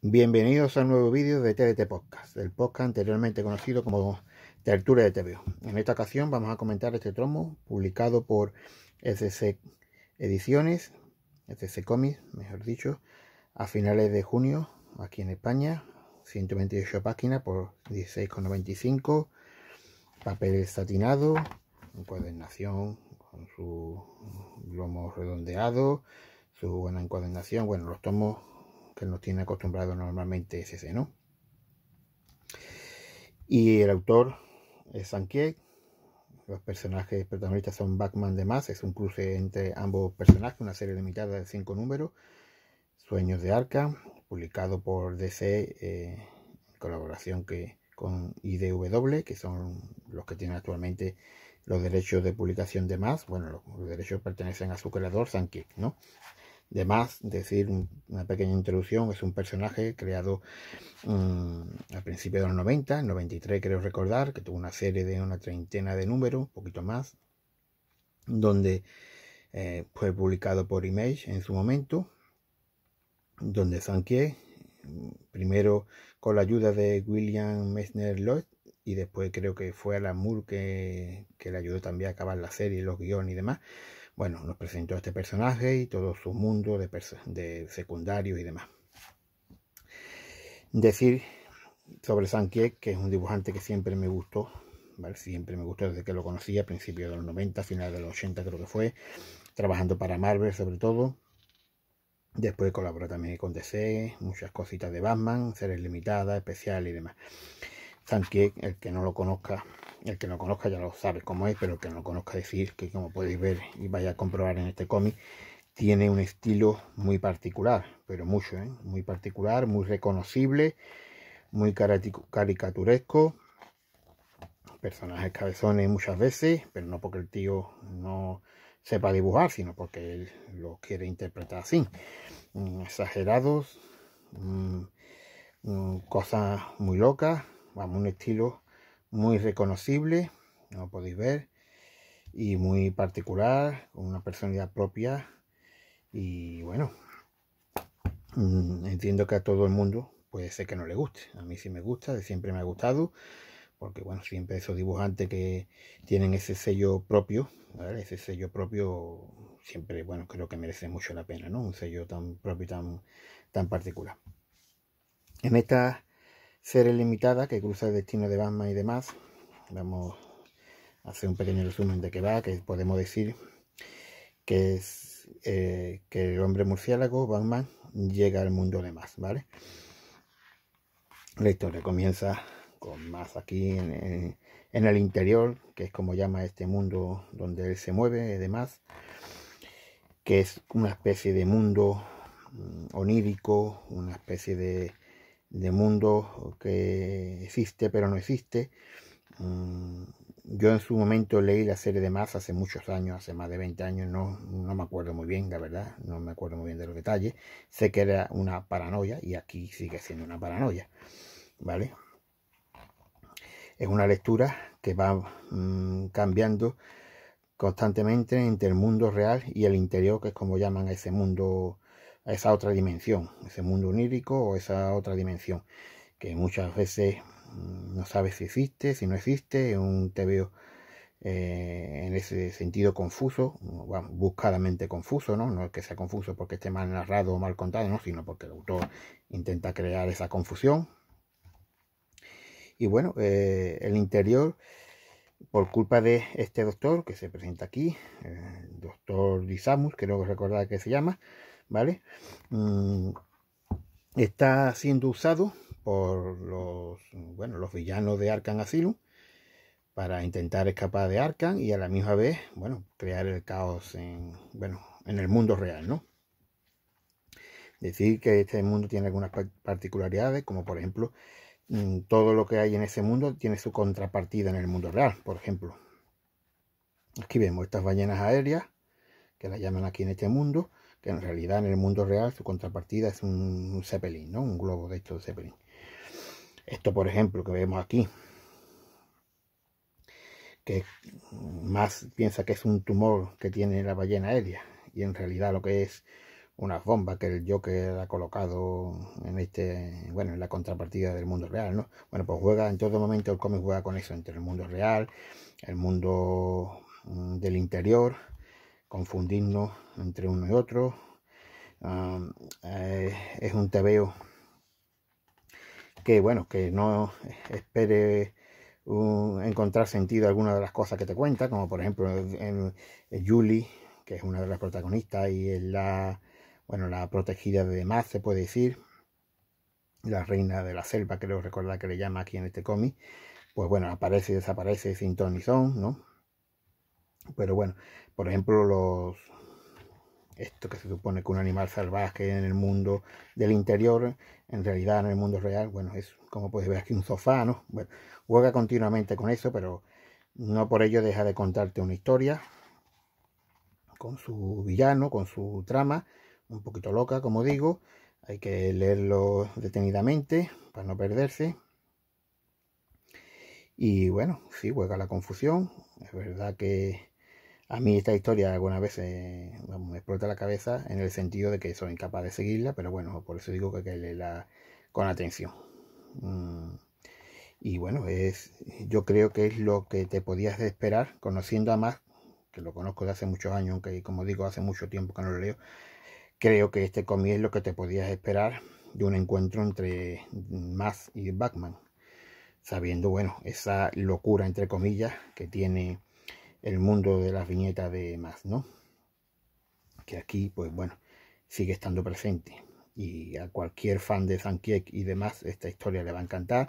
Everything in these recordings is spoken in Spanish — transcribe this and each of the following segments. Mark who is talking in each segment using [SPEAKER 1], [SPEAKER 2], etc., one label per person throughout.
[SPEAKER 1] Bienvenidos un nuevo vídeo de TDT Podcast, el podcast anteriormente conocido como Tertura de TVO. En esta ocasión vamos a comentar este tromo publicado por SC Ediciones, SC Comics, mejor dicho, a finales de junio aquí en España, 128 páginas por 16,95, papel satinado, encuadernación con su lomo redondeado, su buena encuadernación, bueno, los tomos que nos tiene acostumbrado normalmente ese ¿no? Y el autor es Sankey Los personajes protagonistas son Batman de Más, es un cruce entre ambos personajes, una serie limitada de cinco números. Sueños de Arca, publicado por DC eh, en colaboración que, con IDW, que son los que tienen actualmente los derechos de publicación de más. Bueno, los, derechos pertenecen a su creador, Sankey, ¿no? de más, decir una pequeña introducción, es un personaje creado al mm, a principios de los 90, en 93 creo recordar, que tuvo una serie de una treintena de números, un poquito más, donde eh, fue publicado por Image en su momento, donde Sankey primero con la ayuda de William Messner Lloyd, y después creo que fue Alan Moore que, que le ayudó también a acabar la serie, los guiones y demás, bueno, nos presentó a este personaje y todo su mundo de, de secundarios y demás. Decir sobre Sankey, que es un dibujante que siempre me gustó, siempre me gustó desde que lo conocí, a principios de los 90, final de los 80 creo que fue, trabajando para Marvel sobre todo. Después colaboró también con DC, muchas cositas de Batman, series limitadas, especiales y demás. Sankey, el que no lo conozca, el que no conozca ya lo sabe cómo es, pero el que no conozca decir que como podéis ver y vaya a comprobar en este cómic, tiene un estilo muy particular, pero mucho, ¿eh? muy particular, muy reconocible, muy caricaturesco, personajes cabezones muchas veces, pero no porque el tío no sepa dibujar, sino porque él lo quiere interpretar así, mm, exagerados, mm, mm, cosas muy locas, vamos, un estilo muy reconocible, como podéis ver, y muy particular, con una personalidad propia. Y bueno, mm, entiendo que a todo el mundo puede ser que no le guste. A mí sí me gusta, de siempre me ha gustado, porque bueno, siempre esos dibujantes que tienen ese sello propio, ese sello propio siempre, bueno, creo que merece mucho la pena, ¿no? Un sello tan propio y tan, tan particular. En esta ser ilimitada que cruza el destino de Batman y demás. Vamos a hacer un pequeño resumen de qué va, que podemos decir que es eh, que el hombre murciélago, Batman, llega al mundo de más, ¿vale? La historia comienza con más aquí en, en, el interior, que es como llama este mundo donde él se mueve y demás, que es una especie de mundo mm, onírico, una especie de de mundo que existe pero no existe. Mm, yo en su momento leí la serie de más hace muchos años, hace más de 20 años, no, me acuerdo muy bien, la verdad, no me acuerdo muy bien de los detalles. Sé que era una paranoia y aquí sigue siendo una paranoia, ¿vale? Es una lectura que va mm, cambiando constantemente entre el mundo real y el interior, que es como llaman a ese mundo esa otra dimensión, ese mundo onírico o esa otra dimensión que muchas veces mm, no sabes si existe, si no existe, un te veo eh, en ese sentido confuso, buscadamente confuso, ¿no? es que sea confuso porque esté mal narrado o mal contado, ¿no? sino porque el autor intenta crear esa confusión. Y bueno, eh, el interior, por culpa de este doctor que se presenta aquí, el eh, doctor Disamus, creo recordar que se llama, ¿vale? Mm, está siendo usado por los, bueno, los villanos de Arkham Asylum para intentar escapar de Arkham y a la misma vez, bueno, crear el caos en, bueno, en el mundo real, ¿no? Decir que este mundo tiene algunas particularidades, como por ejemplo, mm, todo lo que hay en ese mundo tiene su contrapartida en el mundo real, por ejemplo. Aquí vemos estas ballenas aéreas, que las llaman aquí en este mundo, que en realidad en el mundo real su contrapartida es un Zeppelin, ¿no? Un globo de estos de Zeppelin. Esto, por ejemplo, que vemos aquí, que más piensa que es un tumor que tiene la ballena aérea y en realidad lo que es una bomba que el Joker ha colocado en este bueno en la contrapartida del mundo real no bueno pues juega en todo momento el cómic juega con eso entre el mundo real el mundo mm, del interior confundirnos entre uno y otro. Eh, es un tebeo que, bueno, que no espere encontrar sentido alguna de las cosas que te cuenta, como por ejemplo en, Julie, que es una de las protagonistas y es la, bueno, la protegida de más, se puede decir, la reina de la selva, creo recordar que le llama aquí en este cómic, pues bueno, aparece y desaparece sin ton son, ¿no? Pero bueno, por ejemplo, los esto que se supone que un animal salvaje en el mundo del interior, en realidad en el mundo real, bueno, es como puedes ver aquí un sofá, ¿no? Bueno, juega continuamente con eso, pero no por ello deja de contarte una historia con su villano, con su trama, un poquito loca, como digo, hay que leerlo detenidamente para no perderse. Y bueno, sí, juega la confusión, es verdad que a mí esta historia alguna vez me explota la cabeza en el sentido de que soy incapaz de seguirla, pero bueno, por eso digo que hay que leerla con atención. Mm. Y bueno, es, yo creo que es lo que te podías esperar, conociendo a Max, que lo conozco de hace muchos años, aunque como digo, hace mucho tiempo que no lo leo, creo que este cómic es lo que te podías esperar de un encuentro entre Max y Batman, sabiendo, bueno, esa locura, entre comillas, que tiene el mundo de las viñetas de más, ¿no? Que aquí, pues bueno, sigue estando presente. Y a cualquier fan de Zankiek y demás, esta historia le va a encantar.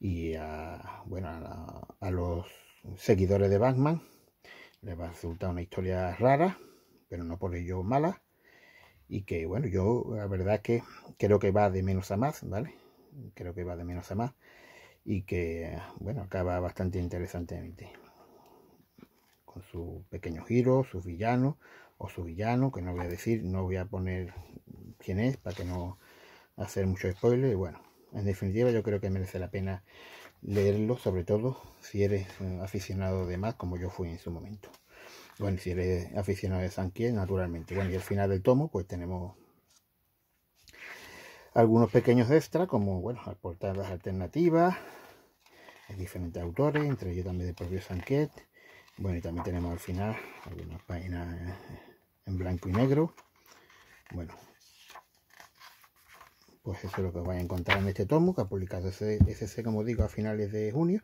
[SPEAKER 1] Y a, bueno, a, a los seguidores de Batman les va a resultar una historia rara, pero no por ello mala. Y que bueno, yo la verdad que creo que va de menos a más, ¿vale? Creo que va de menos a más. Y que bueno, acaba bastante interesantemente su pequeño giro, sus villanos o su villano, que no voy a decir, no voy a poner quién es para que no hacer mucho spoiler. Y bueno, en definitiva yo creo que merece la pena leerlo, sobre todo si eres aficionado de más como yo fui en su momento. Bueno, si eres aficionado de Sankey, naturalmente. Bueno, y al final del tomo, pues tenemos algunos pequeños extras, como, bueno, aportar las alternativas, de diferentes autores, entre ellos también de propio Sanquet, bueno y también tenemos al final algunas páginas en blanco y negro bueno pues eso es lo que vais a encontrar en este tomo que ha publicado ese ese como digo a finales de junio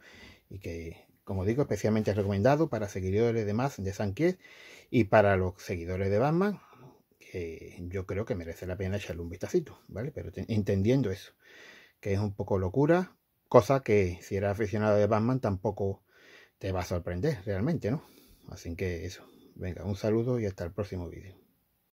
[SPEAKER 1] y que como digo especialmente recomendado para seguidores de más de San y para los seguidores de Batman que yo creo que merece la pena echarle un vistacito vale pero entendiendo eso que es un poco locura cosa que si era aficionado de Batman tampoco te va a sorprender realmente, ¿no? Así que eso. Venga, un saludo y hasta el próximo vídeo.